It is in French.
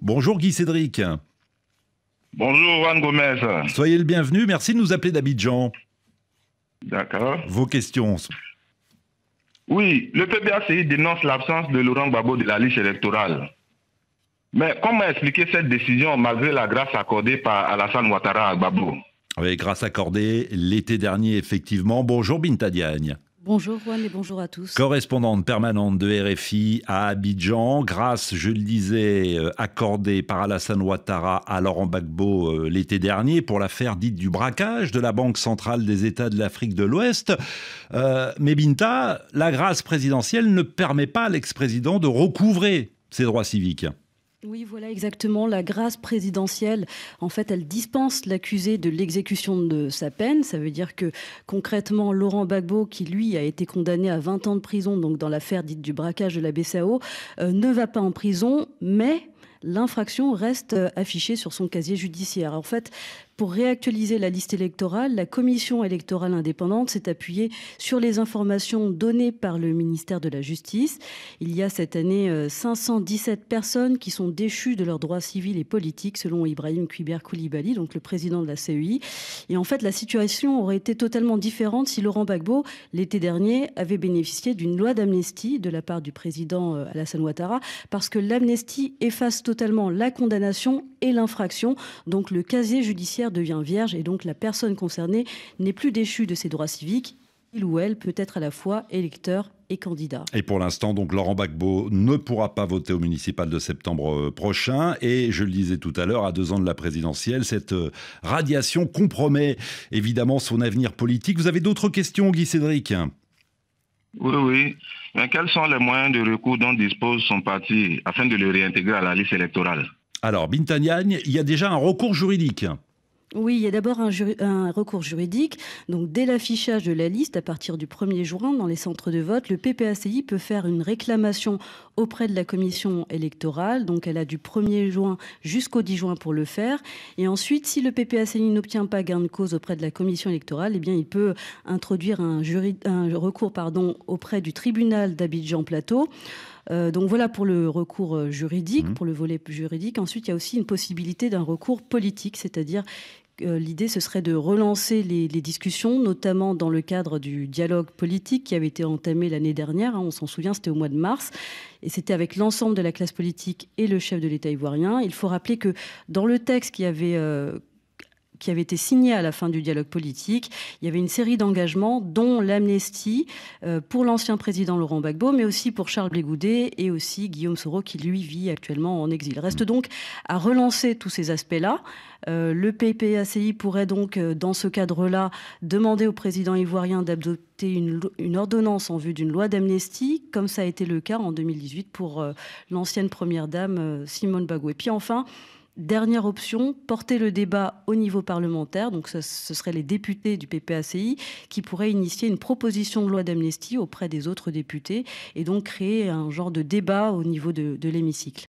Bonjour Guy Cédric. Bonjour Juan Gomez. Soyez le bienvenu, merci de nous appeler d'Abidjan. D'accord. Vos questions. Oui, le PBACI dénonce l'absence de Laurent Gbagbo de la liste électorale. Mais comment expliquer cette décision malgré la grâce accordée par Alassane Ouattara à Gbagbo Oui, grâce accordée l'été dernier, effectivement. Bonjour Binta Bonjour Juan et bonjour à tous. Correspondante permanente de RFI à Abidjan, grâce, je le disais, euh, accordée par Alassane Ouattara à Laurent Gbagbo euh, l'été dernier pour l'affaire dite du braquage de la Banque centrale des États de l'Afrique de l'Ouest. Euh, mais Binta, la grâce présidentielle ne permet pas à l'ex-président de recouvrer ses droits civiques. Oui, voilà exactement. La grâce présidentielle, en fait, elle dispense l'accusé de l'exécution de sa peine. Ça veut dire que concrètement, Laurent Gbagbo, qui lui a été condamné à 20 ans de prison, donc dans l'affaire dite du braquage de la BCAO, euh, ne va pas en prison, mais l'infraction reste euh, affichée sur son casier judiciaire. En fait, pour réactualiser la liste électorale, la commission électorale indépendante s'est appuyée sur les informations données par le ministère de la Justice. Il y a cette année 517 euh, personnes qui sont déchues de leurs droits civils et politiques, selon Ibrahim Kuiber Koulibaly, donc le président de la CEI. Et en fait, la situation aurait été totalement différente si Laurent Gbagbo, l'été dernier, avait bénéficié d'une loi d'amnistie de la part du président euh, Alassane Ouattara, parce que l'amnistie efface totalement la condamnation et l'infraction, donc le casier judiciaire devient vierge et donc la personne concernée n'est plus déchue de ses droits civiques. Il ou elle peut être à la fois électeur et candidat. Et pour l'instant, donc Laurent Gbagbo ne pourra pas voter au municipal de septembre euh, prochain. Et je le disais tout à l'heure, à deux ans de la présidentielle, cette euh, radiation compromet évidemment son avenir politique. Vous avez d'autres questions, Guy Cédric Oui, oui. quels sont les moyens de recours dont dispose son parti afin de le réintégrer à la liste électorale Alors, Bintanyan, il y a déjà un recours juridique. Oui, il y a d'abord un, recours juridique. Donc, dès l'affichage de la liste, à partir du 1er juin, dans les centres de vote, le PPACI peut faire une réclamation auprès de la commission électorale. Donc, elle a du 1er juin jusqu'au 10 juin pour le faire. Et ensuite, si le PPACI n'obtient pas gain de cause auprès de la commission électorale, eh bien, il peut introduire un, recours auprès du tribunal d'Abidjan Plateau. Euh, donc voilà pour le recours euh, juridique, mmh. pour le volet juridique. Ensuite, il y a aussi une possibilité d'un recours politique, c'est-à-dire euh, l'idée, ce serait de relancer les, discussions, notamment dans le cadre du dialogue politique qui avait été entamé l'année dernière. Hein, on s'en souvient, c'était au mois de mars. Et c'était avec l'ensemble de la classe politique et le chef de l'État ivoirien. Il faut rappeler que dans le texte qui avait qui avait été signé à la fin du dialogue politique. Il y avait une série d'engagements, dont l'amnistie euh, pour l'ancien président Laurent Gbagbo, mais aussi pour Charles Blégoudet et aussi Guillaume Soro, qui lui vit actuellement en exil. Reste donc à relancer tous ces aspects-là. Euh, le PPACI pourrait donc, euh, dans ce cadre-là, demander au président ivoirien d'adopter une, ordonnance en vue d'une loi d'amnistie, comme ça a été le cas en 2018 pour l'ancienne première dame Simone Bagou. Et puis enfin, Dernière option, porter le débat au niveau parlementaire. Donc, ce, ce seraient les députés du PPACI qui pourraient initier une proposition de loi d'amnistie auprès des autres députés et donc créer un genre de débat au niveau de l'hémicycle.